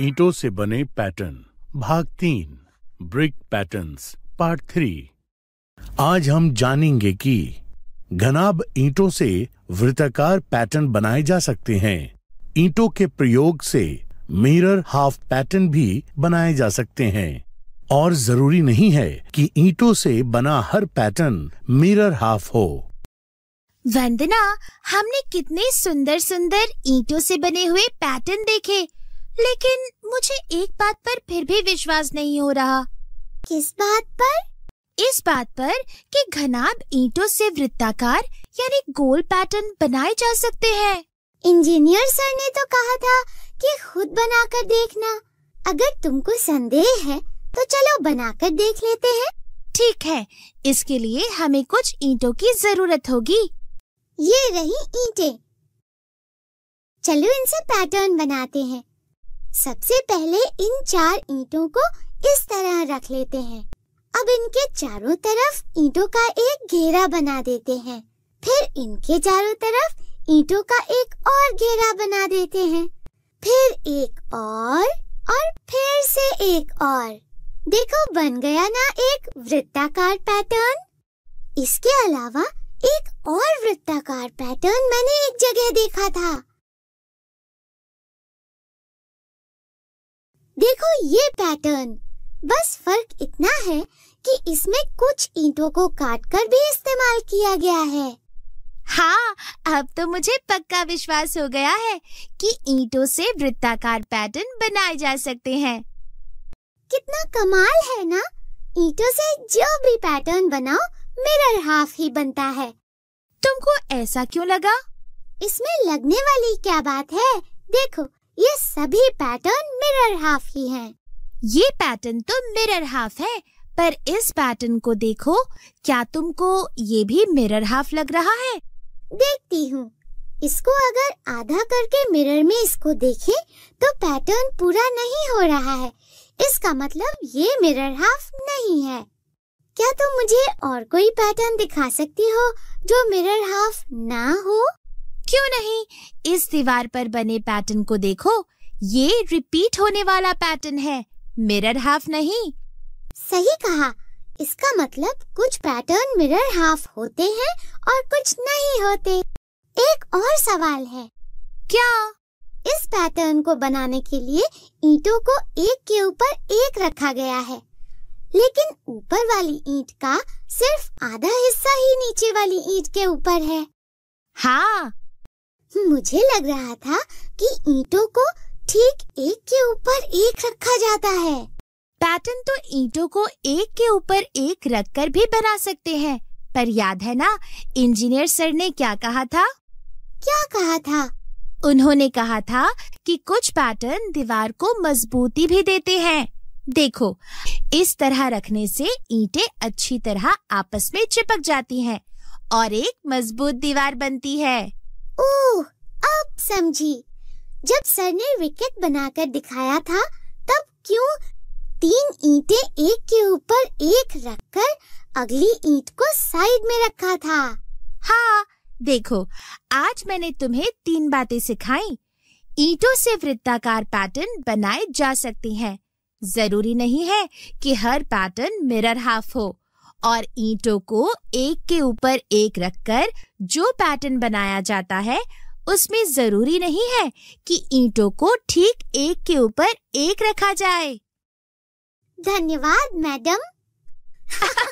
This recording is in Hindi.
ईंटों से बने पैटर्न भाग तीन ब्रिक पैटर्न्स पार्ट थ्री आज हम जानेंगे कि घनाब ईंटों से वृत्ताकार पैटर्न बनाए जा सकते हैं ईंटों के प्रयोग से मिरर हाफ पैटर्न भी बनाए जा सकते हैं और जरूरी नहीं है कि ईंटों से बना हर पैटर्न मिरर हाफ हो वंदना हमने कितने सुंदर सुंदर ईंटों से बने हुए पैटर्न देखे लेकिन मुझे एक बात पर फिर भी विश्वास नहीं हो रहा किस बात पर इस बात पर कि घनाब ईंटों से वृत्ताकार यानी गोल पैटर्न बनाए जा सकते हैं इंजीनियर सर ने तो कहा था कि खुद बनाकर देखना अगर तुमको संदेह है तो चलो बनाकर देख लेते हैं ठीक है इसके लिए हमें कुछ ईंटों की जरूरत होगी ये रही ईंटें। चलो इनसे पैटर्न बनाते हैं सबसे पहले इन चार ईंटों को इस तरह रख लेते हैं अब इनके चारों तरफ ईंटों का एक घेरा बना देते हैं फिर इनके चारों तरफ ईंटों का एक और घेरा बना देते हैं फिर एक और और फिर से एक और देखो बन गया ना एक वृत्ताकार पैटर्न इसके अलावा एक और वृत्ताकार पैटर्न मैंने एक जगह देखा था ये पैटर्न बस फर्क इतना है कि इसमें कुछ ईंटों को काटकर भी इस्तेमाल किया गया है हाँ अब तो मुझे पक्का विश्वास हो गया है कि ईंटों से वृत्ताकार पैटर्न बनाए जा सकते हैं कितना कमाल है ना ईंटों से जो भी पैटर्न बनाओ मिरर हाफ ही बनता है तुमको ऐसा क्यों लगा इसमें लगने वाली क्या बात है देखो ये सभी पैटर्न मिरर हाफ ही हैं। ये पैटर्न तो मिरर हाफ है पर इस पैटर्न को देखो क्या तुमको ये भी मिरर हाफ लग रहा है देखती हूँ इसको अगर आधा करके मिरर में इसको देखें तो पैटर्न पूरा नहीं हो रहा है इसका मतलब ये मिरर हाफ नहीं है क्या तुम तो मुझे और कोई पैटर्न दिखा सकती हो जो मिरर हाफ ना हो क्यों नहीं इस दीवार पर बने पैटर्न को देखो ये रिपीट होने वाला पैटर्न है मिरर हाफ नहीं सही कहा इसका मतलब कुछ पैटर्न मिरर हाफ होते हैं और कुछ नहीं होते एक और सवाल है क्या इस पैटर्न को बनाने के लिए ईंटों को एक के ऊपर एक रखा गया है लेकिन ऊपर वाली ईंट का सिर्फ आधा हिस्सा ही नीचे वाली ईंट के ऊपर है हाँ मुझे लग रहा था कि ईंटों को ठीक एक के ऊपर एक रखा जाता है पैटर्न तो ईंटों को एक के ऊपर एक रखकर भी बना सकते हैं पर याद है ना इंजीनियर सर ने क्या कहा था क्या कहा था उन्होंने कहा था कि कुछ पैटर्न दीवार को मजबूती भी देते हैं देखो इस तरह रखने से ईंटें अच्छी तरह आपस में चिपक जाती हैं और एक मजबूत दीवार बनती है ओह अब समझी जब सर ने विकेट बनाकर दिखाया था तब क्यों तीन ईटे एक के ऊपर एक रखकर अगली ईंट को साइड में रखा था हाँ देखो आज मैंने तुम्हें तीन बातें सिखाई ईंटों से वृत्ताकार पैटर्न बनाए जा सकते हैं जरूरी नहीं है कि हर पैटर्न मिरर हाफ हो और ईंटों को एक के ऊपर एक रखकर जो पैटर्न बनाया जाता है उसमें जरूरी नहीं है कि ईंटों को ठीक एक के ऊपर एक रखा जाए धन्यवाद मैडम